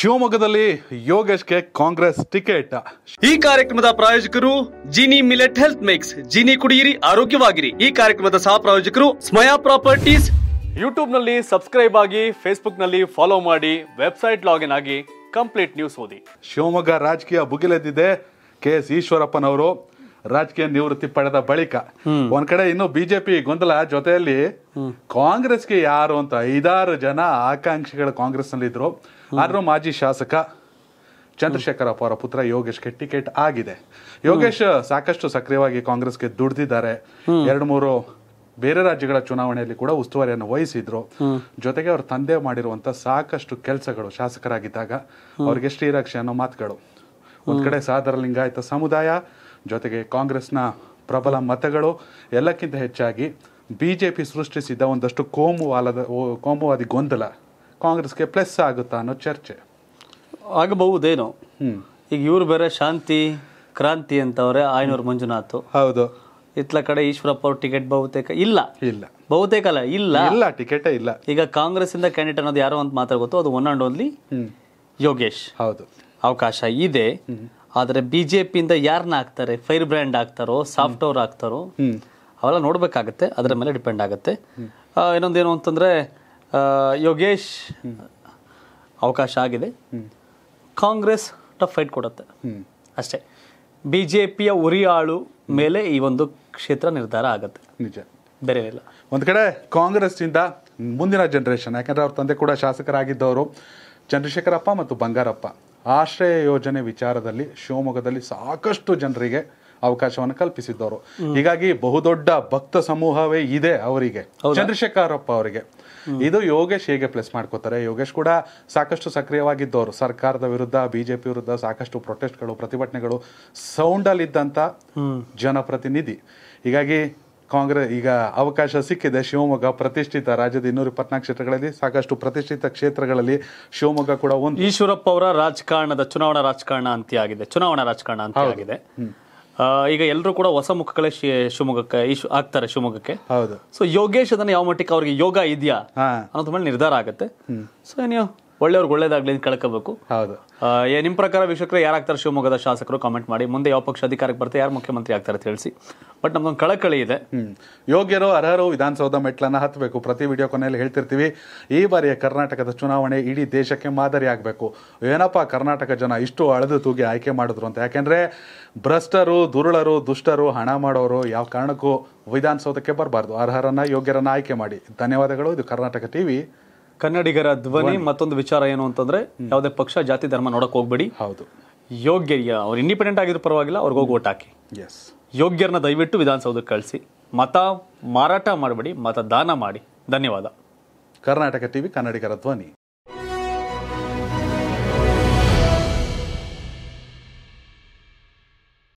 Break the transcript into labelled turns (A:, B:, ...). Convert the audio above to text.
A: ಶಿವಮೊಗ್ಗದಲ್ಲಿ
B: ಗೆ ಕಾಂಗ್ರೆಸ್ ಟಿಕೆಟ್ ಈ ಕಾರ್ಯಕ್ರಮದ ಪ್ರಾಯೋಜಕರು Jini millet health mix Jini ಕುಡಿಯಿರಿ ಆರೋಗ್ಯವಾಗಿರಿ ಈ ಕಾರ್ಯಕ್ರಮದ ಸಹ ಪ್ರಾಯೋಜಕರು ಸ್ಮಯಾ ಪ್ರಾಪರ್ಟೀಸ್ ಯೂಟ್ಯೂಬ್ ನಲ್ಲಿ ಸಬ್ಸ್ಕ್ರೈಬ್ ಆಗಿ ಫೇಸ್ಬುಕ್ ನಲ್ಲಿ ಫಾಲೋ ಮಾಡಿ ವೆಬ್ಸೈಟ್ ಲಾಗಿನ್ ಆಗಿ ಕಂಪ್ಲೀಟ್ ನ್ಯೂಸ್ ಓದಿ
A: ಶಿವಮೊಗ್ಗ ರಾಜಕೀಯ ಭುಗಿಲೆದ್ದಿದೆ ಕೆ ಎಸ್ ಈಶ್ವರಪ್ಪನವರು ರಾಜಕೀಯ ನಿವೃತ್ತಿ ಪಡೆದ ಬಳಿಕ ಒಂದ್ ಕಡೆ ಇನ್ನು ಬಿಜೆಪಿ ಗೊಂದಲ ಜೊತೆಯಲ್ಲಿ ಕಾಂಗ್ರೆಸ್ಗೆ ಯಾರು ಅಂತ ಐದಾರು ಜನ ಆಕಾಂಕ್ಷಿಗಳು ಕಾಂಗ್ರೆಸ್ ನಲ್ಲಿ ಇದ್ರು ಆದರೂ ಮಾಜಿ ಶಾಸಕ ಚಂದ್ರಶೇಖರಪ್ಪ ಅವರ ಪುತ್ರ ಯೋಗೇಶ್ಗೆ ಟಿಕೆಟ್ ಆಗಿದೆ ಯೋಗೇಶ್ ಸಾಕಷ್ಟು ಸಕ್ರಿಯವಾಗಿ ಕಾಂಗ್ರೆಸ್ಗೆ ದುಡ್ದಿದ್ದಾರೆ ಎರಡು ಮೂರು ಬೇರೆ ರಾಜ್ಯಗಳ ಚುನಾವಣೆಯಲ್ಲಿ ಕೂಡ ಉಸ್ತುವಾರಿಯನ್ನು ವಹಿಸಿದ್ರು ಜೊತೆಗೆ ಅವ್ರ ತಂದೆ ಮಾಡಿರುವಂತ ಸಾಕಷ್ಟು ಕೆಲಸಗಳು ಶಾಸಕರಾಗಿದ್ದಾಗ ಅವ್ರಿಗೆ ಶ್ರೀರಕ್ಷೆ ಅನ್ನೋ ಮಾತುಗಳು ಒಂದ್ ಕಡೆ ಸಾಧಾರ ಲಿಂಗಾಯತ ಸಮುದಾಯ ಜೊತೆಗೆ ಕಾಂಗ್ರೆಸ್ನ ಪ್ರಬಲ ಮತಗಳು ಎಲ್ಲಕ್ಕಿಂತ ಹೆಚ್ಚಾಗಿ ಬಿಜೆಪಿ ಸೃಷ್ಟಿಸಿದ್ದ ಒಂದಷ್ಟು ಕೋಮುವಾಲದ ಕೋಮುವಾದಿ ಗೊಂದಲ ಕಾಂಗ್ರೆಸ್ಗೆ ಪ್ಲಸ್ ಆಗುತ್ತಾ ಅನ್ನೋ ಚರ್ಚೆ
B: ಆಗಬಹುದೇನೋ ಈಗ ಇವರು ಬೇರೆ ಶಾಂತಿ ಕ್ರಾಂತಿ ಅಂತವ್ರೆ ಆಯನೂರು ಮಂಜುನಾಥ್ ಹೌದು ಇತ್ಲ ಕಡೆ ಈಶ್ವರಪ್ಪ ಅವ್ರ ಟಿಕೆಟ್ ಬಹುತೇಕ ಇಲ್ಲ ಇಲ್ಲ ಬಹುತೇಕ ಅಲ್ಲ ಇಲ್ಲ ಇಲ್ಲ ಟಿಕೆಟ್ ಇಲ್ಲ ಈಗ ಕಾಂಗ್ರೆಸ್ ಇಂದ ಕ್ಯಾಂಡಿಡೇಟ್ ಅನ್ನೋದು ಯಾರೋ ಅಂತ ಮಾತ್ರ ಗೊತ್ತು ಅದು ಒನ್ ಅಂಡ್ ಓನ್ಲಿ ಯೋಗೇಶ್ ಹೌದು ಅವಕಾಶ ಇದೆ ಆದರೆ ಬಿಜೆಪಿಯಿಂದ ಯಾರನ್ನ ಹಾಕ್ತಾರೆ ಫೈರ್ ಬ್ರ್ಯಾಂಡ್ ಹಾಕ್ತಾರೋ ಸಾಫ್ಟ್ ಆಗ್ತಾರೋ ಹಾಕ್ತಾರೋ ಅವೆಲ್ಲ ನೋಡ್ಬೇಕಾಗತ್ತೆ ಅದರ ಮೇಲೆ ಡಿಪೆಂಡ್ ಆಗುತ್ತೆ ಇನ್ನೊಂದೇನು ಅಂತಂದ್ರೆ ಯೋಗೇಶ್ ಅವಕಾಶ ಆಗಿದೆ ಕಾಂಗ್ರೆಸ್ ಟಫ್ ಫೈಟ್ ಕೊಡುತ್ತೆ ಅಷ್ಟೇ ಬಿ ಜೆ ಪಿಯ
A: ಉರಿಯಾಳು ಮೇಲೆ ಈ ಒಂದು ಕ್ಷೇತ್ರ ನಿರ್ಧಾರ ಆಗುತ್ತೆ ನಿಜ ಬೇರೆ ಇಲ್ಲ ಒಂದು ಕಡೆ ಕಾಂಗ್ರೆಸ್ನಿಂದ ಮುಂದಿನ ಜನರೇಷನ್ ಯಾಕಂದ್ರೆ ಅವ್ರ ತಂದೆ ಕೂಡ ಶಾಸಕರಾಗಿದ್ದವರು ಚಂದ್ರಶೇಖರಪ್ಪ ಮತ್ತು ಬಂಗಾರಪ್ಪ ಆಶ್ರಯ ಯೋಜನೆ ವಿಚಾರದಲ್ಲಿ ಶಿವಮೊಗ್ಗದಲ್ಲಿ ಸಾಕಷ್ಟು ಜನರಿಗೆ ಅವಕಾಶವನ್ನು ಕಲ್ಪಿಸಿದ್ದವರು ಹೀಗಾಗಿ ಬಹುದೊಡ್ಡ ಭಕ್ತ ಸಮೂಹವೇ ಇದೆ ಅವರಿಗೆ ಚಂದ್ರಶೇಖರಪ್ಪ ಅವರಿಗೆ ಇದು ಯೋಗೇಶ್ ಹೇಗೆ ಪ್ಲೇಸ್ ಮಾಡ್ಕೋತಾರೆ ಯೋಗೇಶ್ ಕೂಡ ಸಾಕಷ್ಟು ಸಕ್ರಿಯವಾಗಿದ್ದವರು ಸರ್ಕಾರದ ವಿರುದ್ಧ ಬಿಜೆಪಿ ವಿರುದ್ಧ ಸಾಕಷ್ಟು ಪ್ರೊಟೆಸ್ಟ್ಗಳು ಪ್ರತಿಭಟನೆಗಳು ಅಲ್ಲಿ ಇದ್ದಂತ ಜನಪ್ರತಿನಿಧಿ ಹೀಗಾಗಿ ಕಾಂಗ್ರೆಸ್ ಈಗ ಅವಕಾಶ ಸಿಕ್ಕಿದೆ ಶಿವಮೊಗ್ಗ ಪ್ರತಿಷ್ಠಿತ ರಾಜ್ಯದ ಇನ್ನೂರ ಇಪ್ಪತ್ನಾಲ್ಕು ಕ್ಷೇತ್ರಗಳಲ್ಲಿ ಸಾಕಷ್ಟು ಪ್ರತಿಷ್ಠಿತ ಕ್ಷೇತ್ರಗಳಲ್ಲಿ ಶಿವಮೊಗ್ಗ ಕೂಡ ಒಂದು
B: ಈಶ್ವರಪ್ಪ ಅವರ ರಾಜಕಾರಣದ ಚುನಾವಣಾ ರಾಜಕಾರಣ ಅಂತ್ಯ ಆಗಿದೆ ಚುನಾವಣಾ ರಾಜಕಾರಣ ಅಂತ್ಯ ಆಗಿದೆ ಈಗ ಎಲ್ಲರೂ ಕೂಡ ಹೊಸ ಮುಖಗಳೇ ಶಿವಮೊಗ್ಗಕ್ಕೆ ಆಗ್ತಾರೆ ಶಿವಮೊಗ್ಗಕ್ಕೆ ಹೌದು ಸೊ ಯೋಗೇಶ್ ಅದನ್ನ ಯಾವ ಮಟ್ಟಿಗೆ ಅವ್ರಿಗೆ ಯೋಗ ಇದೆಯಾ ಅನ್ನೋದ್ ಮೇಲೆ ನಿರ್ಧಾರ ಆಗುತ್ತೆ ಸೊ ನೀವು ಒಳ್ಳೆಯವ್ರಿಗೆ ಒಳ್ಳೇದಾಗ್ಲಿ ಅಂತ ಕಳ್ಕೋಬೇಕು ಹೌದು ನಿಮ್ಮ ಪ್ರಕಾರ ವೀಕ್ಷಕರು ಯಾರಾಗ್ತಾರೆ ಶಿವಮೊಗ್ಗದ ಶಾಸಕರು ಕಾಮೆಂಟ್ ಮಾಡಿ ಮುಂದೆ ಯಾವ ಪಕ್ಷ ಅಧಿಕಾರಕ್ಕೆ ಬರ್ತಾರೆ ಯಾರು
A: ಮುಖ್ಯಮಂತ್ರಿ ಆಗ್ತಾರೆ ತಿಳಿಸಿ ಬಟ್ ನಮ್ದೊಂದು ಕಳಕಳಿ ಇದೆ ಯೋಗ್ಯರು ಅರ್ಹರು ವಿಧಾನಸೌಧ ಮೆಟ್ಲನ್ನು ಹತ್ತಬೇಕು ಪ್ರತಿ ವಿಡಿಯೋ ಕೊನೆಯಲ್ಲಿ ಹೇಳ್ತಿರ್ತೀವಿ ಈ ಬಾರಿಯ ಕರ್ನಾಟಕದ ಚುನಾವಣೆ ಇಡೀ ದೇಶಕ್ಕೆ ಮಾದರಿ ಆಗಬೇಕು ಏನಪ್ಪ ಕರ್ನಾಟಕ ಜನ ಇಷ್ಟು ಅಳೆದು ತೂಗಿ ಆಯ್ಕೆ ಮಾಡಿದ್ರು ಅಂತ ಯಾಕೆಂದ್ರೆ ಭ್ರಷ್ಟರು ದುರುಳರು ದುಷ್ಟರು ಹಣ ಮಾಡೋರು ಯಾವ ಕಾರಣಕ್ಕೂ ವಿಧಾನಸೌಧಕ್ಕೆ ಬರಬಾರ್ದು ಅರ್ಹರನ್ನ ಯೋಗ್ಯರನ್ನ ಆಯ್ಕೆ ಮಾಡಿ ಧನ್ಯವಾದಗಳು ಇದು ಕರ್ನಾಟಕ ಟಿ ವಿ
B: ಕನ್ನಡಿಗರ ಧ್ವನಿ ಮತ್ತೊಂದು ವಿಚಾರ ಏನು ಅಂತಂದ್ರೆ ಯಾವುದೇ ಪಕ್ಷ ಜಾತಿ ಧರ್ಮ ನೋಡೋಕೆ ಹೋಗ್ಬೇಡಿ ಹೌದು ಯೋಗ್ಯ ಅವ್ರು ಇಂಡಿಪೆಂಡೆಂಟ್ ಆಗಿದ್ರು ಪರವಾಗಿಲ್ಲ ಅವ್ರಿಗೆ ಹೋಗಿ ಓಟ್ ಹಾಕಿ ಎಸ್ ಯೋಗ್ಯರನ್ನ ದಯವಿಟ್ಟು ವಿಧಾನಸೌಧಕ್ಕೆ ಕಳಿಸಿ ಮತ ಮಾರಾಟ ಮಾಡಬೇಡಿ ಮತದಾನ ಮಾಡಿ
A: ಧನ್ಯವಾದ ಕರ್ನಾಟಕ ಟಿವಿ ಕನ್ನಡಿಗರ ಧ್ವನಿ